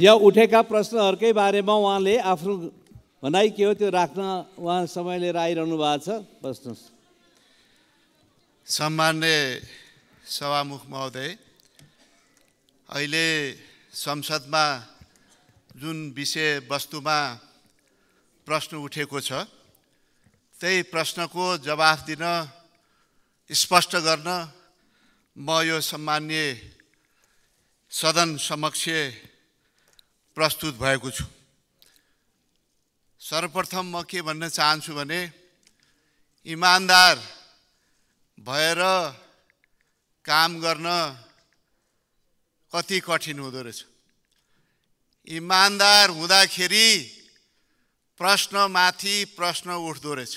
या उठेका प्रश्नहरूकै बारेमा उहाँले आफ्नो भनाइ के हो त्यो राख्न उहाँ समय लिएर आइरहनु भएको छ बस्नुहोस् सम्मान्य सभामुख महोदय अहिले संसदमा जुन विषय वस्तुमा प्रश्न उठेको छ त्यही प्रश्नको जवाफ दिन स्पष्ट गर्न म यो सम्मान्य सदन समक्ष प्रस्तुत भएको छु सर्वप्रथम म के भन्न चाहन्छु भने इमान्दार भएर काम गर्न कति कठिन हुँदो रहेछ इमान्दार हुँदाखेरि प्रश्नमाथि प्रश्न उठ्दो रहेछ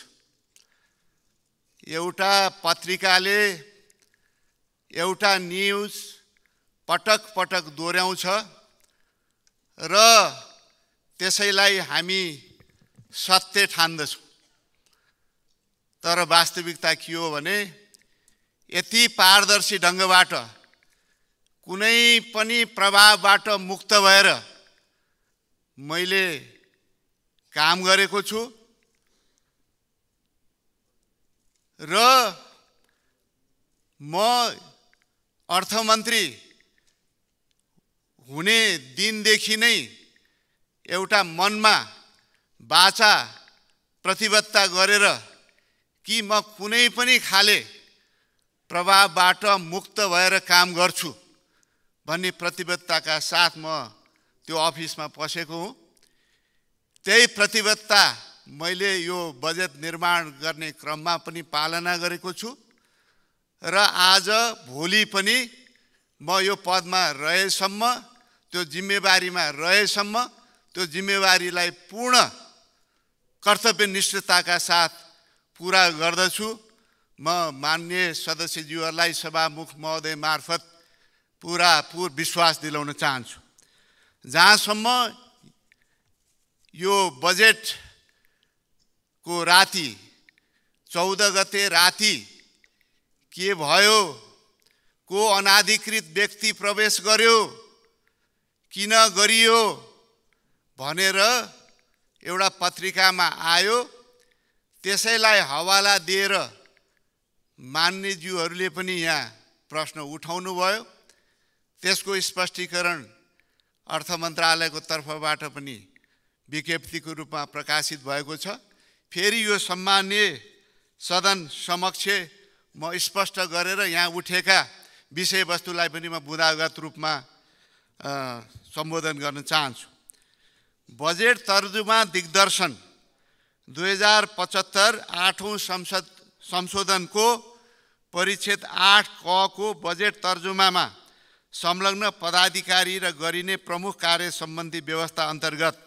एउटा पत्रिकाले एउटा न्युज पटक पटक दोहोऱ्याउँछ र त्यसैलाई हामी सत्य ठान्दछौँ तर वास्तविकता के हो भने यति पारदर्शी ढङ्गबाट कुनै पनि प्रभावबाट मुक्त भएर मैले काम गरेको छु र म अर्थमन्त्री हुने दिनदेखि नै एउटा मनमा बाचा प्रतिबद्धता गरेर कि म कुनै पनि खाले प्रभावबाट मुक्त भएर काम गर्छु भन्ने प्रतिबद्धताका साथ म त्यो अफिसमा पसेको हुँ त्यही प्रतिबद्धता मैले यो बजेट निर्माण गर्ने क्रममा पनि पालना गरेको छु र आज भोलि पनि म यो पदमा रहेसम्म त्यो जिम्मेवारीमा रहेसम्म त्यो जिम्मेवारीलाई पूर्ण कर्तव्यनिष्ठताका साथ पुरा गर्दछु म मान्य सदस्यज्यूहरूलाई सभामुख महोदय मार्फत पुरा पुर विश्वास दिलाउन चाहन्छु जहाँसम्म यो बजेटको राति चौध गते राति के भयो को अनाधिकृत व्यक्ति प्रवेश गर्यो किन गरियो भनेर एउटा पत्रिकामा आयो त्यसैलाई हवाला दिएर मान्नेज्यूहरूले पनि यहाँ प्रश्न उठाउनु भयो त्यसको स्पष्टीकरण अर्थ मन्त्रालयको तर्फबाट पनि विज्ञप्तिको रूपमा प्रकाशित भएको छ फेरि यो सम्मान्य सदन समक्ष म स्पष्ट गरेर यहाँ उठेका विषयवस्तुलाई पनि म बुदागत रूपमा सम्बोधन गर्न चाहन्छु बजेट तर्जुमा दिग्दर्शन दुई हजार पचहत्तर आठौँ संसद संशोधनको परिच्छेद आठ कको बजेट तर्जुमामा संलग्न पदाधिकारी र गरिने प्रमुख कार्य सम्बन्धी व्यवस्था अन्तर्गत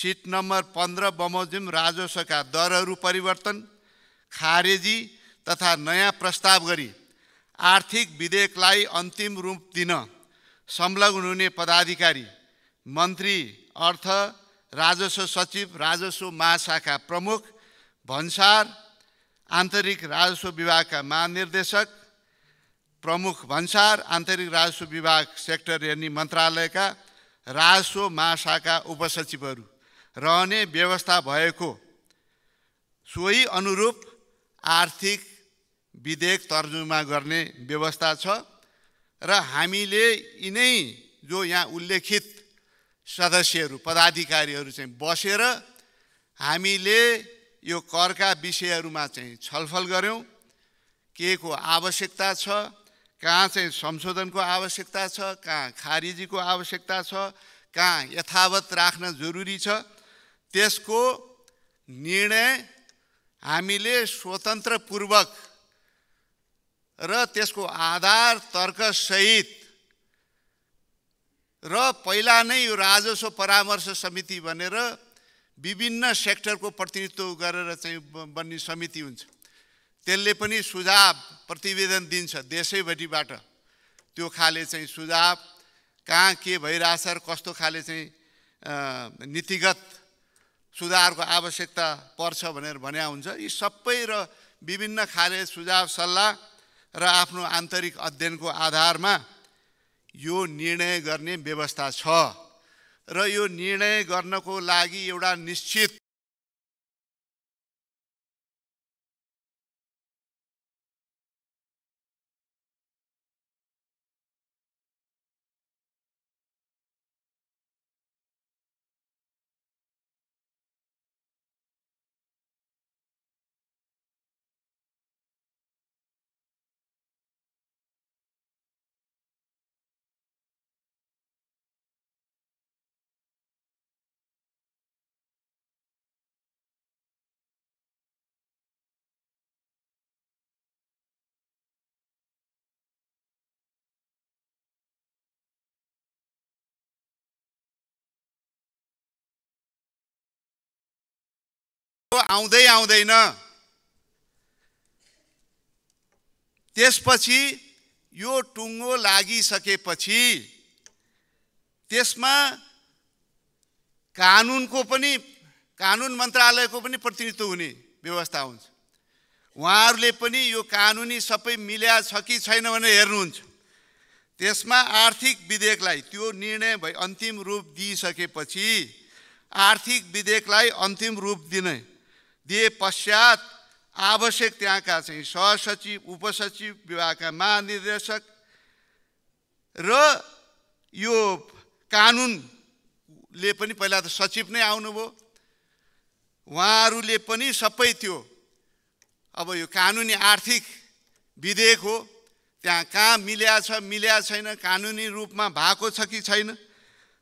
सिट नम्बर पन्ध्र बमोजिम राजस्वका दरहरू परिवर्तन खारेजी तथा नयाँ प्रस्ताव गरी आर्थिक विधेयकलाई अन्तिम रूप दिन संलग्न हुने पदाधिकारी मन्त्री अर्थ राजस्व सचिव राजस्व महाशाखा प्रमुख भन्सार आन्तरिक राजस्व विभागका महानिर्देशक प्रमुख भन्सार आन्तरिक राजस्व विभाग सेक्टर यानी मन्त्रालयका राजस्व महाशाखा उपसचिवहरू रहने व्यवस्था भएको सोही अनुरूप आर्थिक विधेयक तर्जुमा गर्ने व्यवस्था छ र हामीले यिनै जो यहाँ उल्लेखित सदस्यहरू पदाधिकारीहरू चाहिँ बसेर हामीले यो करका विषयहरूमा चाहिँ छलफल गऱ्यौँ के को आवश्यकता छ कहाँ चाहिँ संशोधनको आवश्यकता छ कहाँ खारिजीको आवश्यकता छ कहाँ यथावत राख्न जरुरी छ त्यसको निर्णय हामीले स्वतन्त्रपूर्वक र त्यसको आधार तर्कसहित र पहिला नै यो राजस्व परामर्श समिति भनेर विभिन्न सेक्टरको प्रतिनिधित्व गरेर चाहिँ बन्ने समिति हुन्छ त्यसले पनि सुझाव प्रतिवेदन दिन्छ देशैभरिबाट त्यो खाले चाहिँ सुझाव कहाँ के भइरहेछ र कस्तो खाले चाहिँ नीतिगत सुधारको आवश्यकता पर्छ भनेर भन्या हुन्छ यी सबै र विभिन्न खाले सुझाव सल्लाह र आफ्नो आन्तरिक अध्ययनको आधारमा यो निर्णय गर्ने व्यवस्था छ र यो निर्णय गर्नको लागि एउटा निश्चित आउँदै आउँदैन त्यसपछि यो टुङ्गो लागिसकेपछि त्यसमा कानुनको पनि कानुन मन्त्रालयको पनि प्रतिनिधित्व हुने व्यवस्था हुन्छ उहाँहरूले पनि यो कानुनी सबै मिल्या छ कि छैन भनेर हेर्नुहुन्छ त्यसमा आर्थिक विधेयकलाई त्यो निर्णय भई अन्तिम रूप दिइसकेपछि आर्थिक विधेयकलाई अन्तिम रूप दिने दिए पश्चात आवश्यक त्यहाँका चाहिँ सहसचिव उपसचिव विभागका महानिर्देशक र यो कानुनले पनि पहिला त सचिव नै आउनुभयो उहाँहरूले पनि सबै त्यो अब यो कानुनी आर्थिक विधेयक हो त्यहाँ कहाँ मिल्या छ मिल्या छैन कानुनी रूपमा भएको छ कि छैन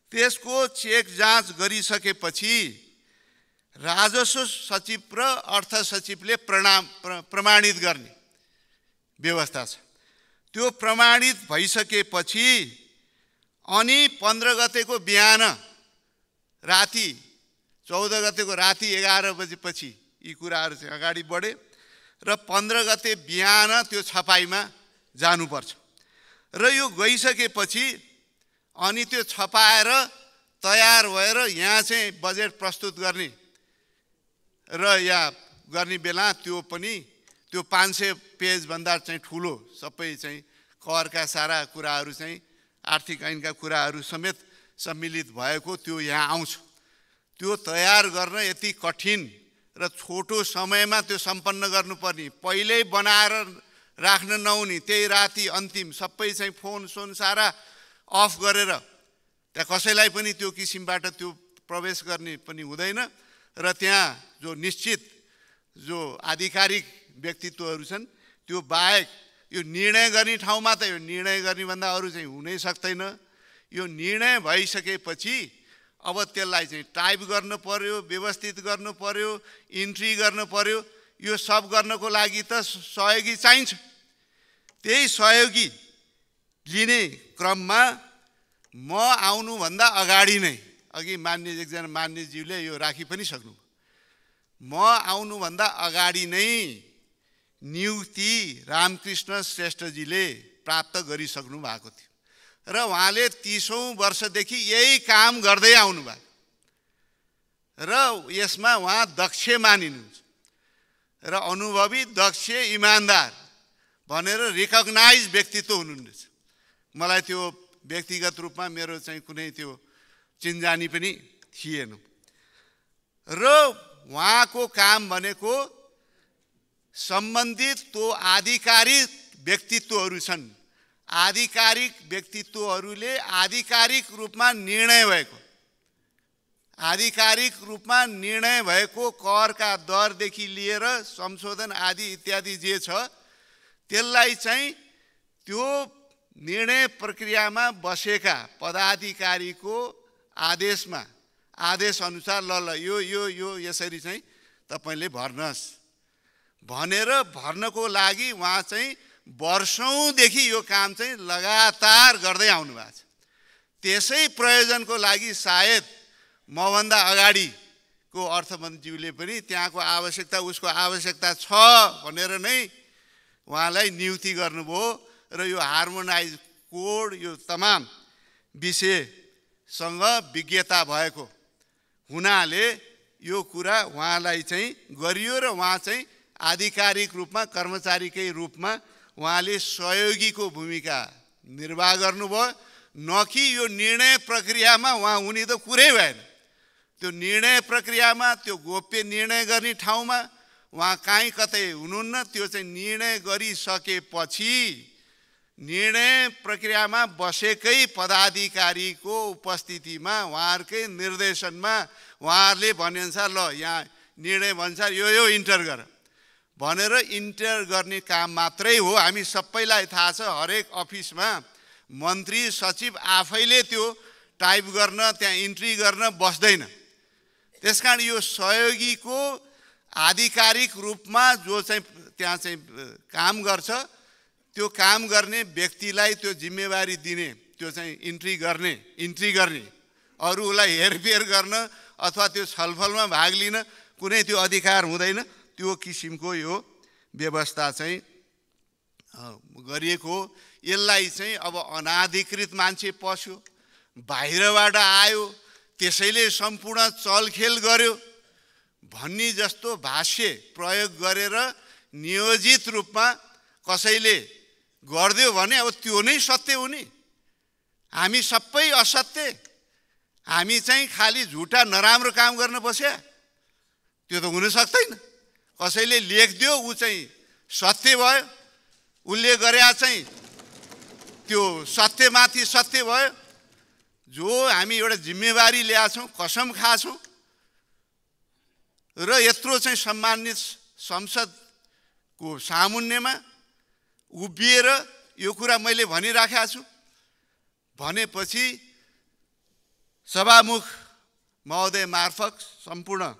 त्यसको चेक जाँच गरिसकेपछि राजस्व सचिव र अर्थ सचिवले प्रणाम प्र प्रमाणित गर्ने व्यवस्था छ त्यो प्रमाणित भइसकेपछि अनि पन्ध्र गतेको बिहान राति चौध गतेको राति एघार बजेपछि यी कुराहरू चाहिँ अगाडि बढे र पन्ध्र गते बिहान त्यो छपाईमा जानुपर्छ र यो गइसकेपछि अनि त्यो छपाएर तयार भएर यहाँ चाहिँ बजेट प्रस्तुत गर्ने र या गर्ने बेला त्यो पनि त्यो पाँच सय पेजभन्दा चाहिँ ठुलो सबै चाहिँ करका सारा कुराहरू चाहिँ आर्थिक ऐनका कुराहरू समेत सम्मिलित भएको त्यो यहाँ आउँछ त्यो तयार गर्न यति कठिन र छोटो समयमा त्यो सम्पन्न गर्नुपर्ने पहिल्यै बनाएर राख्न नहुने त्यही राति अन्तिम सबै चाहिँ फोन सोन सारा अफ गरेर त्यहाँ कसैलाई पनि त्यो किसिमबाट त्यो प्रवेश गर्ने पनि हुँदैन र त्यहाँ जो निश्चित जो आधिकारिक व्यक्तित्वहरू छन् त्यो बाहेक यो निर्णय गर्ने ठाउँमा त यो निर्णय गर्नेभन्दा अरू चाहिँ हुनै सक्दैन यो निर्णय भइसकेपछि अब त्यसलाई चाहिँ टाइप गर्नु पर्यो व्यवस्थित गर्नु पर्यो इन्ट्री गर्नु पर्यो यो सब गर्नको लागि त सहयोगी चाहिन्छ त्यही सहयोगी लिने क्रममा म आउनुभन्दा अगाडि नै अघि मान्य एकजना मान्यज्यूले यो राखी पनि सक्नुभयो म आउनुभन्दा अगाडि नै नियुक्ति रामकृष्ण श्रेष्ठजीले प्राप्त गरिसक्नु भएको थियो र उहाँले तिसौँ वर्षदेखि यही काम गर्दै आउनुभयो र यसमा उहाँ दक्ष मानिनुहुन्छ र अनुभवी दक्ष इमान्दार भनेर रिकग्नाइज व्यक्तित्व हुनुहुन्छ मलाई त्यो व्यक्तिगत रूपमा मेरो चाहिँ कुनै त्यो चिन्जानी पनि थिएन र उहाँको काम भनेको सम्बन्धित त्यो आधिकारिक व्यक्तित्वहरू छन् आधिकारिक व्यक्तित्वहरूले आधिकारिक रूपमा निर्णय भएको आधिकारिक रूपमा निर्णय भएको करका दरदेखि लिएर संशोधन आदि इत्यादि जे छ त्यसलाई चाहिँ त्यो निर्णय प्रक्रियामा बसेका पदाधिकारीको आदेशमा आदेश अनुसार ल ल यो यो यो यसरी चाहिँ तपाईँले भर्नुहोस् भनेर भर्नको लागि उहाँ चाहिँ वर्षौँदेखि यो काम चाहिँ लगातार गर्दै आउनु भएको छ त्यसै प्रयोजनको लागि सायद मभन्दा अगाडिको अर्थमन्त्रीज्यूले पनि त्यहाँको आवश्यकता उसको आवश्यकता छ भनेर नै उहाँलाई नियुक्ति गर्नुभयो र यो हार्मोनाइज कोड यो तमाम विषयसँग विज्ञता भएको हुनाले यो कुरा उहाँलाई चाहिँ गरियो र उहाँ चाहिँ आधिकारिक रूपमा कर्मचारीकै रूपमा उहाँले सहयोगीको भूमिका निर्वाह गर्नुभयो न कि यो निर्णय प्रक्रियामा उहाँ हुने त कुरै भएन त्यो निर्णय प्रक्रियामा त्यो गोप्य निर्णय गर्ने ठाउँमा उहाँ काहीँ कतै हुनुहुन्न त्यो चाहिँ निर्णय गरिसकेपछि निर्णय प्रक्रियामा बसेकै पदाधिकारीको उपस्थितिमा उहाँहरूकै निर्देशनमा उहाँहरूले भनेअनुसार ल यहाँ निर्णय भन्छ यो यो इन्टर गर भनेर इन्टर गर्ने काम मात्रै हो हामी सबैलाई थाहा छ हरेक अफिसमा मन्त्री सचिव आफैले त्यो टाइप गर्न त्यहाँ इन्ट्री गर्न बस्दैन त्यस कारण यो सहयोगीको आधिकारिक रूपमा जो चाहिँ त्यहाँ चाहिँ काम गर्छ त्यो काम गर्ने व्यक्तिलाई त्यो जिम्मेवारी दिने त्यो चाहिँ इन्ट्री गर्ने इन्ट्री गर्ने अरूलाई हेरफेर गर्न अथवा त्यो छलफलमा भाग लिन कुनै त्यो अधिकार हुँदैन त्यो किसिमको यो व्यवस्था चाहिँ गरिएको हो यसलाई चाहिँ अब अनाधिकृत मान्छे पस्यो बाहिरबाट आयो त्यसैले सम्पूर्ण चलखेल गर्यो भन्ने जस्तो भाष्य प्रयोग गरेर नियोजित रूपमा कसैले गरिदियो भने अब त्यो नै सत्य हुने हामी सबै असत्य हामी चाहिँ खालि झुटा नराम्रो काम गर्न बस्या त्यो त हुन सक्दैन कसैले लेखिदियो ऊ चाहिँ सत्य भयो उसले गरे चाहिँ त्यो सत्यमाथि सत्य भयो जो हामी एउटा जिम्मेवारी ल्याएछौँ कसम खाछौँ र यत्रो चाहिँ सम्मानित संसदको सामुन्नेमा उभिएर यो कुरा मैले भनिराखेको छु भनेपछि सभामुख महोदय मार्फत सम्पूर्ण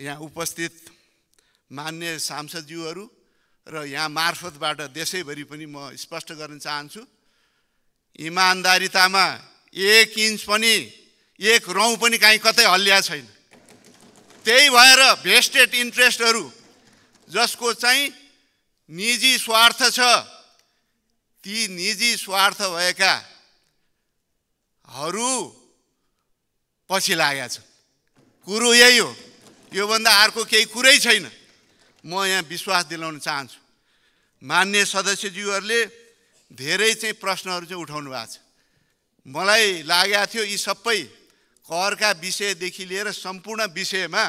यहाँ उपस्थित मान्य सांसदज्यूहरू र यहाँ मार्फतबाट देशैभरि पनि म स्पष्ट गर्न चाहन्छु इमान्दारितामा एक इन्च पनि एक रौँ पनि काहीँ कतै हल्ल्या छैन त्यही भएर भेस्टेड इन्ट्रेस्टहरू जसको चाहिँ निजी स्वार्थ छ ती निजी स्वार्थ भएकाहरू पछि लागेका छन् कुरो यही हो योभन्दा अर्को केही कुरै छैन म यहाँ विश्वास दिलाउन चाहन्छु मान्य सदस्यज्यूहरूले धेरै चाहिँ प्रश्नहरू चाहिँ उठाउनु भएको छ मलाई लागेको थियो यी सबै करका विषयदेखि लिएर सम्पूर्ण विषयमा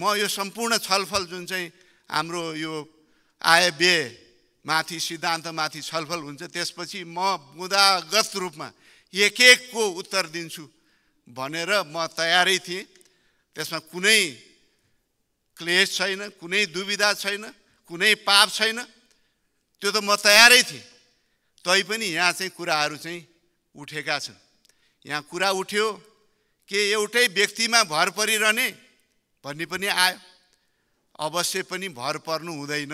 म यो सम्पूर्ण छलफल जुन चाहिँ हाम्रो यो आय माथि सिद्धान्तमाथि छलफल हुन्छ त्यसपछि म बुदागत रूपमा एक एकको उत्तर दिन्छु भनेर म तयारै थिएँ त्यसमा कुनै क्लेस छैन कुनै दुविधा छैन कुनै पाप छैन त्यो त म तयारै थिएँ तैपनि यहाँ चाहिँ कुराहरू चाहिँ उठेका छन् यहाँ कुरा उठ्यो के एउटै व्यक्तिमा भर परिरहने भन्ने पनि आयो अवश्य पनि भर पर्नु हुँदैन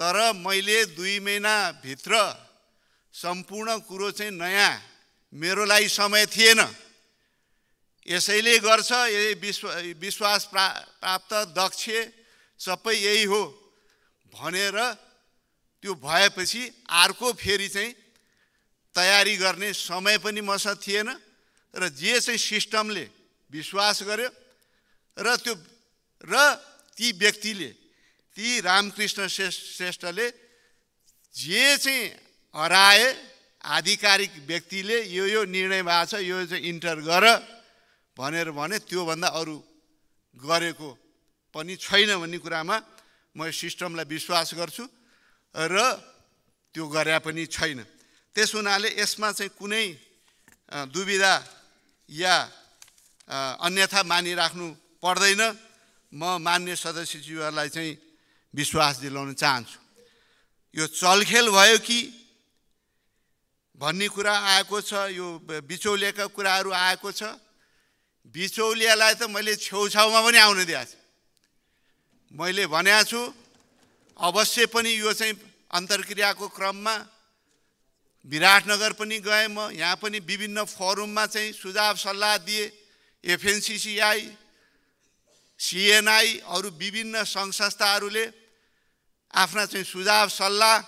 तर मैले दुई महिनाभित्र सम्पूर्ण कुरो चाहिँ नयाँ मेरो लागि समय थिएन यसैले गर्छ यही विश्व विश्वास प्रा प्राप्त दक्ष सबै यही हो भनेर त्यो भएपछि अर्को फेरि चाहिँ तयारी गर्ने समय पनि मसँग थिएन र जे चाहिँ सिस्टमले विश्वास गर्यो र त्यो र ती व्यक्तिले ती रामकृष्ण श्रेष्ठले जे चाहिँ हराए आधिकारिक व्यक्तिले यो यो निर्णय भएको छ यो चाहिँ इन्टर गर भनेर भने त्योभन्दा अरू गरेको पनि छैन भन्ने कुरामा म सिस्टमलाई विश्वास गर्छु र त्यो गरे पनि छैन त्यस हुनाले यसमा चाहिँ कुनै दुविधा या अन्यथा मानिराख्नु पर्दैन म मान्य सदस्यज्यूहरूलाई चाहिँ विश्वास दिलाउन चाहन्छु यो चलखेल भयो कि भन्ने कुरा आएको छ यो बिचौलियाका कुराहरू आएको छ बिचौलियालाई त मैले छेउछाउमा पनि आउन दिएको छु मैले भनेको छु अवश्य पनि यो चाहिँ अन्तर्क्रियाको क्रममा विराटनगर पनि गएँ म यहाँ पनि विभिन्न फोरममा चाहिँ सुझाव सल्लाह दिएँ एफएनसिसिआई सिएनआई अरू विभिन्न सङ्घ संस्थाहरूले आफ्ना चाहिँ सुझाव सल्लाह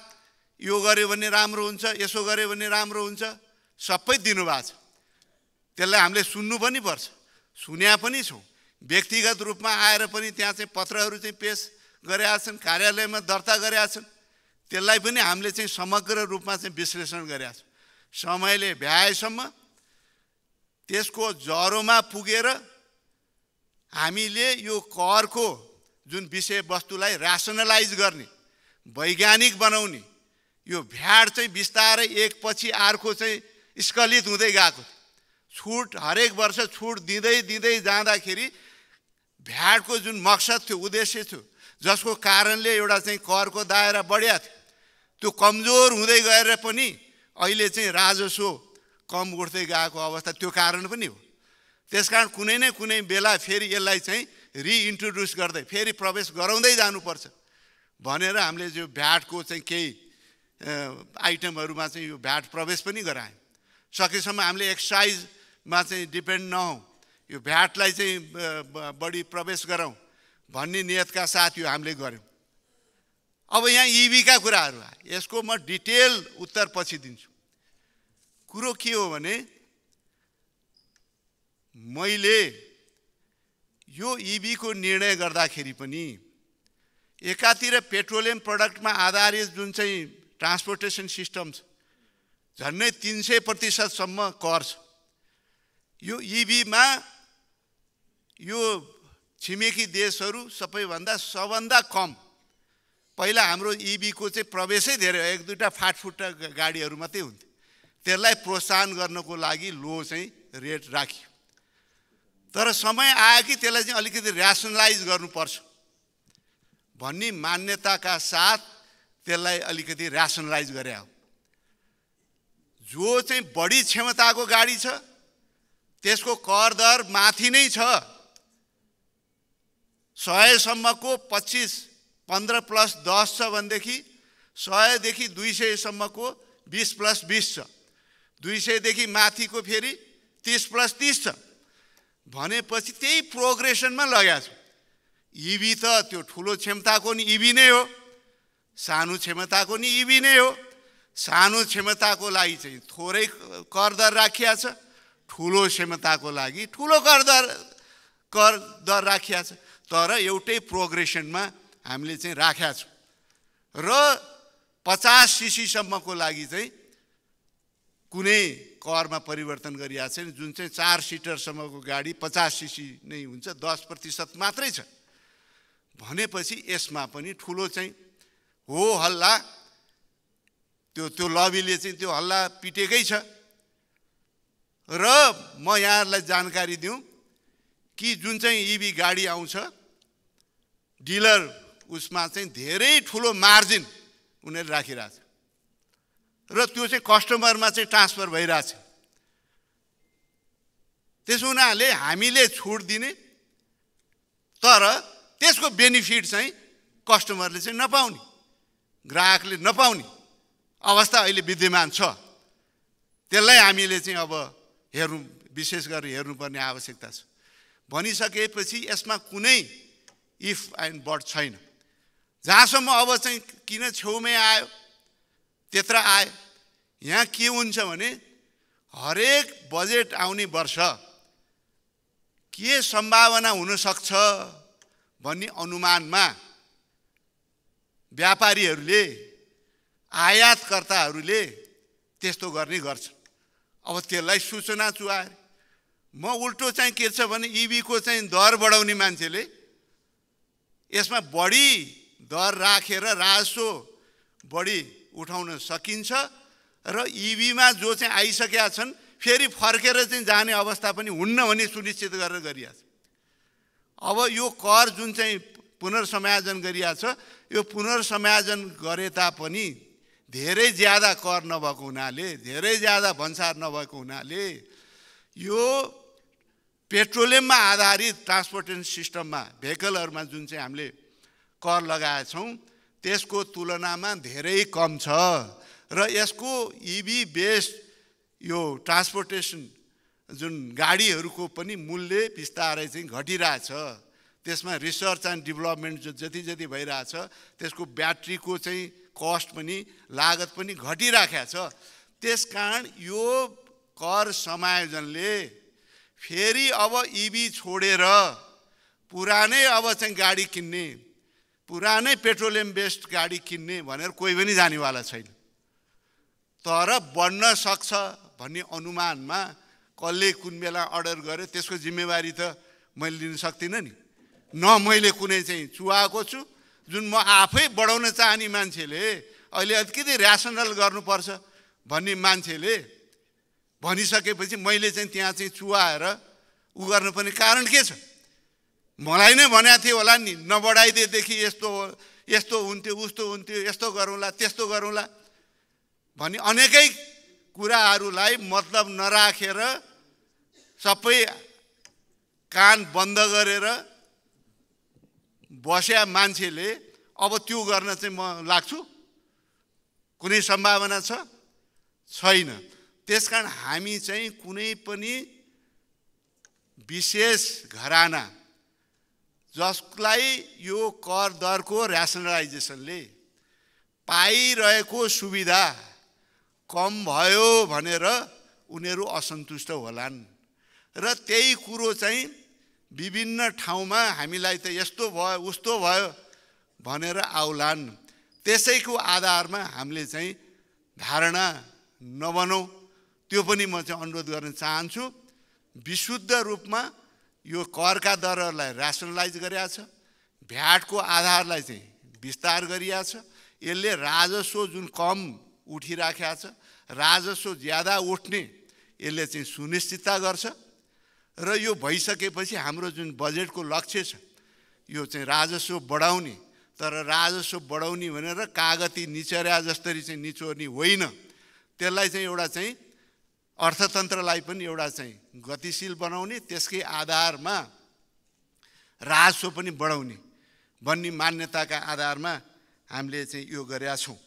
यो गऱ्यो भने राम्रो हुन्छ यसो गऱ्यो भने राम्रो हुन्छ सबै दिनुभएको छ त्यसलाई हामीले सुन्नु पनि पर्छ सुन्या पनि छौँ व्यक्तिगत रूपमा आएर पनि त्यहाँ चाहिँ पत्रहरू चाहिँ पेस गरेका छन् कार्यालयमा दर्ता गरेका छन् त्यसलाई पनि हामीले चाहिँ समग्र रूपमा चाहिँ विश्लेषण गरेका छौँ समयले भ्याएसम्म त्यसको जरोमा पुगेर हामीले यो करको जुन विषयवस्तुलाई रासनलाइज गर्ने वैज्ञानिक बनाउने यो भ्याड चाहिँ बिस्तारै एकपछि अर्को चाहिँ स्खलित हुँदै गएको छुट हरेक वर्ष छुट दिँदै दिँदै जाँदाखेरि भ्याडको जुन मकसद थियो उद्देश्य थियो जसको कारणले एउटा चाहिँ करको दायरा बढिया थियो त्यो कमजोर हुँदै गएर पनि अहिले चाहिँ राजस्व कम उठ्दै गएको अवस्था त्यो कारण पनि हो त्यस कारण कुनै न कुनै बेला फेरि यसलाई चाहिँ रिइन्ट्रोड्युस गर्दै फेरि प्रवेश गराउँदै जानुपर्छ भनेर हामीले यो भ्याटको चाहिँ केही आइटमहरूमा चाहिँ यो भ्याट प्रवेश पनि गरायौँ सकेसम्म हामीले एक्सर्साइजमा चाहिँ डिपेन्ड नहौँ यो भ्याटलाई चाहिँ बढी प्रवेश गरौँ भन्ने नियतका साथ यो हामीले गऱ्यौँ अब यहाँ इभीका कुराहरू आयो यसको म डिटेल उत्तर पछि दिन्छु कुरो के हो भने मैले यो इबीको निर्णय गर्दाखेरि पनि एकातिर पेट्रोलियम प्रडक्टमा आधारित जुन चाहिँ ट्रान्सपोर्टेसन सिस्टम छ झन्डै तिन सय प्रतिशतसम्म कर छ यो इबीमा यो छिमेकी देशहरू सबैभन्दा सबभन्दा कम पहिला हाम्रो इबीको चाहिँ प्रवेशै धेरै एक दुईवटा फाटफुट्टा गाडीहरू मात्रै हुन्थ्यो त्यसलाई प्रोत्साहन गर्नको लागि लो चाहिँ रेट राख्यो तर समय आयो कि त्यसलाई चाहिँ अलिकति ऱ्यासनलाइज गर्नुपर्छ भन्ने मान्यताका साथ त्यसलाई अलिकति ऱ्यासनलाइज गरे हो जो चाहिँ बढी क्षमताको गाडी छ त्यसको कर दर माथि नै छ सयसम्मको पच्चिस पन्ध्र प्लस दस छ भनेदेखि सयदेखि दुई सयसम्मको बिस प्लस बिस छ दुई सयदेखि माथिको फेरि तिस प्लस तिस छ भनेपछि त्यही प्रोग्रेसनमा लगाएको छु इभी त त्यो ठुलो क्षमताको नि इभी नै हो सानो क्षमताको नि इभी नै हो सानो क्षमताको लागि चाहिँ थोरै कर दर राखिया छ ठुलो क्षमताको लागि ठुलो कर दर कर दर राखिया छ तर एउटै प्रोग्रेसनमा हामीले चाहिँ राखेका छौँ र पचास सिसीसम्मको लागि चाहिँ कुनै करमा परिवर्तन गरिरहेको छ नि जुन चाहिँ चार सिटरसम्मको गाडी पचास सिसी नै हुन्छ दस प्रतिशत मात्रै छ भनेपछि यसमा पनि ठुलो चाहिँ हो हल्ला त्यो त्यो लबीले चाहिँ त्यो हल्ला पिटेकै छ र म यहाँहरूलाई जानकारी दिउँ कि जुन चाहिँ इभी गाडी आउँछ डिलर उसमा चाहिँ धेरै ठुलो मार्जिन उनीहरूले छ र त्यो चाहिँ कस्टमरमा चाहिँ ट्रान्सफर भइरहेछ त्यसो हुनाले हामीले छुट दिने तर त्यसको बेनिफिट चाहिँ कस्टमरले चाहिँ नपाउने ग्राहकले नपाउने अवस्था अहिले विद्यमान छ त्यसलाई हामीले चाहिँ अब हेर्नु विशेष गरेर हेर्नुपर्ने आवश्यकता छ भनिसकेपछि यसमा कुनै इफ एन्ड बर्ड छैन जहाँसम्म अब चाहिँ किन छेउमै आयो त्यत्र आए यहाँ के हुन्छ भने हरेक बजेट आउने वर्ष के सम्भावना हुनसक्छ भन्ने अनुमानमा व्यापारीहरूले आयातकर्ताहरूले त्यस्तो गर्ने गर्छ अब त्यसलाई सूचना चुहाएर म उल्टो चाहिँ के छ भने इबीको चाहिँ दर बढाउने मान्छेले यसमा बढी दर राखेर राजस्व बढी उठाउन सकिन्छ र इभीमा जो चाहिँ आइसकेका छन् फेरि फर्केर चाहिँ जाने अवस्था पनि हुन्न भने सुनिश्चित गरेर गरिहाल्छ छ अब यो कर जुन चाहिँ पुनर्समायोजन गरिएको छ यो पुनर्समायोजन गरे तापनि धेरै ज्यादा कर नभएको हुनाले धेरै ज्यादा भन्सार नभएको हुनाले यो पेट्रोलियममा आधारित ट्रान्सपोर्टेसन सिस्टममा भेहिकलहरूमा जुन चाहिँ हामीले कर लगाएछौँ त्यसको तुलनामा धेरै कम छ र यसको इभी e बेस्ड यो ट्रान्सपोर्टेसन जुन गाडीहरूको पनि मूल्य बिस्तारै चाहिँ घटिरहेछ त्यसमा रिसर्च एन्ड डेभलपमेन्ट जति जति भइरहेछ त्यसको ब्याट्रीको चाहिँ कस्ट पनि लागत पनि घटिराखेको छ त्यस कारण यो कर समायोजनले फेरि अब इभी e छोडेर पुरानै अब चाहिँ गाडी किन्ने पुरानै पेट्रोलियम बेस्ड गाडी किन्ने भनेर कोही पनि जानेवाला छैन तर बढ्न सक्छ भन्ने अनुमानमा कसले कुन बेला अर्डर गरे त्यसको जिम्मेवारी त मैले लिन सक्दिनँ नि न मैले कुनै चाहिँ चुहाएको छु जुन म आफै बढाउन चाहने मान्छेले अहिले अलिकति ऱ्यासनल गर्नुपर्छ भन्ने मान्छेले भनिसकेपछि मैले चाहिँ त्यहाँ चाहिँ चुहाएर ऊ गर्नुपर्ने कारण के छ मलाई नै भनेको थियो होला नि नबढाइदिएदेखि यस्तो यस्तो हुन्थ्यो उस्तो हुन्थ्यो यस्तो गरौँला त्यस्तो गरौँला भने अनेकै कुराहरूलाई मतलब नराखेर सबै कान बन्द गरेर बस्या मान्छेले अब त्यो गर्न चाहिँ म लाग्छु कुनै सम्भावना छ छैन त्यस कारण हामी चाहिँ कुनै पनि विशेष घराना जसलाई यो कर दरको ऱ्यासनलाइजेसनले पाइरहेको सुविधा कम भयो भनेर उनीहरू असन्तुष्ट होलान् र त्यही कुरो चाहिँ विभिन्न ठाउँमा हामीलाई त यस्तो भयो उस्तो भयो भनेर आउलान् त्यसैको आधारमा हामीले चाहिँ धारणा नबनाऊ त्यो पनि म चाहिँ अनुरोध गर्न चाहन्छु विशुद्ध रूपमा यो करका दरहरूलाई ऱ्यासनलाइज गरिएको छ भ्याटको आधारलाई चाहिँ विस्तार गरिएको छ यसले राजस्व जुन कम उठिराखेको छ राजस्व ज्यादा उठ्ने यसले चाहिँ सुनिश्चितता गर्छ र यो भइसकेपछि हाम्रो जुन बजेटको लक्ष्य छ यो चाहिँ राजस्व बढाउने तर राजस्व बढाउने भनेर कागती निचर्या जसरी चाहिँ निचोर्ने होइन त्यसलाई चाहिँ एउटा चाहिँ अर्थतन्त्रलाई पनि एउटा चाहिँ गतिशील बनाउने त्यसकै आधारमा राजस्व पनि बढाउने भन्ने मान्यताका आधारमा हामीले चाहिँ यो गरेका छौँ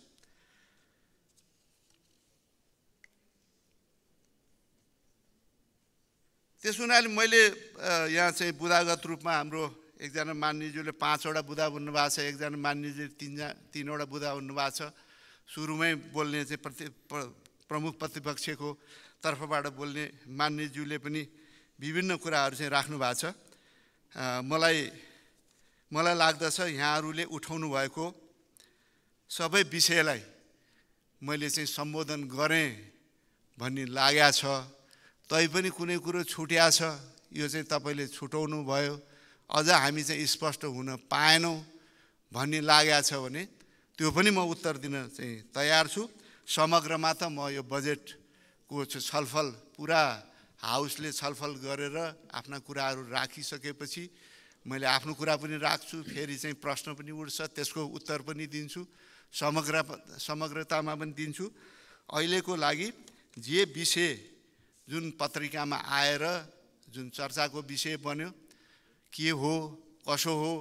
त्यस हुनाले मैले यहाँ चाहिँ बुदागत रूपमा हाम्रो एकजना मान्यज्यूले पाँचवटा बुधा भएको छ एकजना मान्यज्यूले तिनजना तिनवटा बुधा भन्नुभएको छ सुरुमै बोल्ने चाहिँ प्रति प्रमुख प्रतिपक्षको तर्फबाट बोल्ने मान्यज्यूले पनि विभिन्न कुराहरू चाहिँ राख्नु भएको छ मलाई मलाई लाग्दछ यहाँहरूले उठाउनु भएको सबै विषयलाई मैले चाहिँ सम्बोधन गरेँ भन्ने लागेको छ तैपनि कुनै कुरो छुट्या छ यो चाहिँ तपाईँले छुटाउनु भयो अझ हामी चाहिँ स्पष्ट हुन पाएनौँ भन्ने लागेको छ भने त्यो पनि म उत्तर दिन चाहिँ तयार छु समग्रमा त म यो बजेट को छलफल पुरा हाउसले छलफल गरेर आफ्ना कुराहरू राखिसकेपछि मैले आफ्नो कुरा पनि राख्छु फेरि चाहिँ प्रश्न पनि उठ्छ त्यसको उत्तर पनि दिन्छु समग्र समग्रतामा पनि दिन्छु अहिलेको लागि जे विषय जुन पत्रिकामा आएर जुन चर्चाको विषय बन्यो के हो कसो हो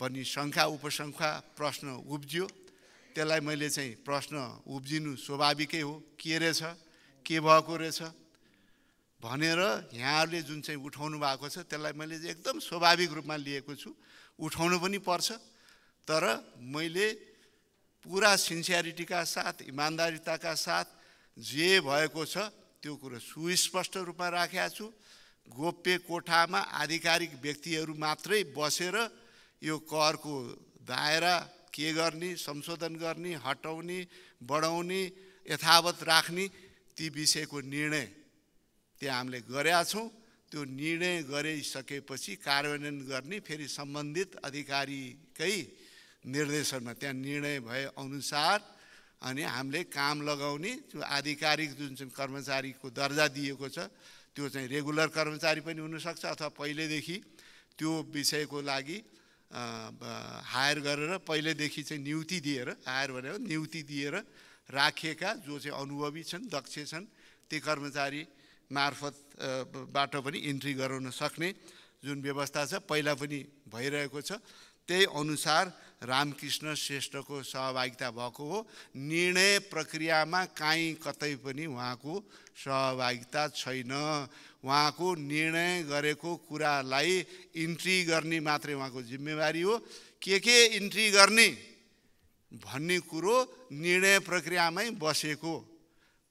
भन्ने शङ्का उपशङ्का प्रश्न उब्जियो त्यसलाई मैले चाहिँ प्रश्न उब्जिनु स्वाभाविकै हो के रहेछ के भएको रहेछ भनेर यहाँहरूले जुन चाहिँ उठाउनु भएको छ त्यसलाई मैले एकदम स्वाभाविक रूपमा लिएको छु उठाउनु पनि पर्छ तर मैले पुरा सिन्सियरिटीका साथ इमान्दारिताका साथ जे भएको छ त्यो कुरो सुस्पष्ट रूपमा राखेको छु गोप्य कोठामा आधिकारिक व्यक्तिहरू मात्रै बसेर यो करको दायरा के गर्ने संशोधन गर्ने हटाउने बढाउने यथावत राख्ने ती विषयको निर्णय त्यहाँ हामीले गरेका छौँ त्यो निर्णय गरिसकेपछि कार्यान्वयन गर्ने फेरि सम्बन्धित अधिकारीकै निर्देशनमा त्यहाँ निर्णय भए अनुसार अनि हामीले काम लगाउने त्यो आधिकारिक जुन चाहिँ कर्मचारीको दर्जा दिएको छ त्यो चाहिँ रेगुलर कर्मचारी पनि हुनसक्छ अथवा पहिल्यैदेखि त्यो विषयको लागि हायर गरेर पहिल्यैदेखि चाहिँ नियुक्ति दिएर हायर भनेको नियुक्ति दिएर राखिएका जो चाहिँ अनुभवी छन् दक्ष छन् ती कर्मचारी मार्फतबाट पनि इन्ट्री गराउन सक्ने जुन व्यवस्था छ पहिला पनि भइरहेको छ त्यही अनुसार रामकृष्ण श्रेष्ठको सहभागिता भएको हो निर्णय प्रक्रियामा काहीँ कतै पनि उहाँको सहभागिता छैन उहाँको निर्णय गरेको कुरालाई इन्ट्री गर्ने मात्रै उहाँको जिम्मेवारी हो के के इन्ट्री गर्ने भन्ने कुरो निर्णय प्रक्रियामै बसेको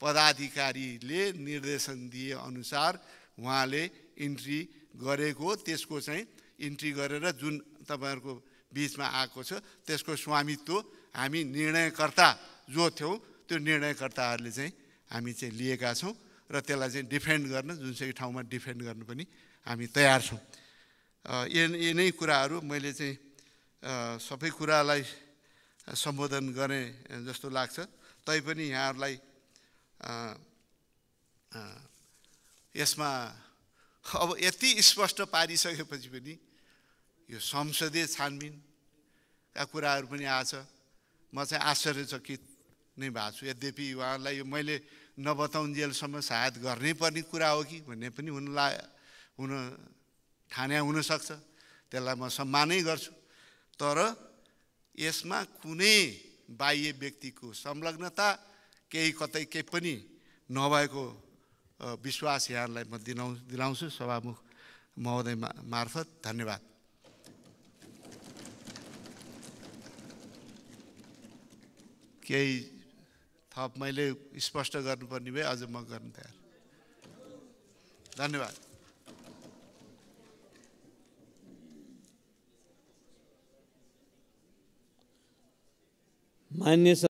पदाधिकारीले निर्देशन दिए अनुसार उहाँले इन्ट्री गरेको त्यसको चाहिँ इन्ट्री गरेर जुन तपाईँहरूको बिचमा आएको छ त्यसको स्वामित्व हामी निर्णयकर्ता जो थियौँ त्यो निर्णयकर्ताहरूले चाहिँ हामी चाहिँ लिएका छौँ र त्यसलाई चाहिँ डिफेन्ड गर्न जुन चाहिँ ठाउँमा डिफेन्ड गर्न पनि हामी तयार छौँ यिनै कुराहरू मैले चाहिँ सबै कुरालाई सम्बोधन गरेँ जस्तो लाग्छ तैपनि यहाँहरूलाई यसमा अब यति स्पष्ट पारिसकेपछि पनि यो संसदीय छानबिनका कुराहरू पनि आएछ म चाहिँ आश्चर्यचकित नै भएको छु यद्यपि उहाँहरूलाई यो मैले नबताउन्जेलसम्म सायद गर्नै पर्ने कुरा हो कि भन्ने पनि हुन ला हुन ठान्या हुनसक्छ त्यसलाई म सम्मानै गर्छु तर यसमा कुनै बाह्य व्यक्तिको संलग्नता केही कतै केही पनि नभएको विश्वास यहाँलाई म दिलाउ दिलाउँछु सभामुख महोदय मार्फत धन्यवाद केही थप मैले स्पष्ट गर्नुपर्ने भए अझ म गर्न तयार धन्यवाद मान्य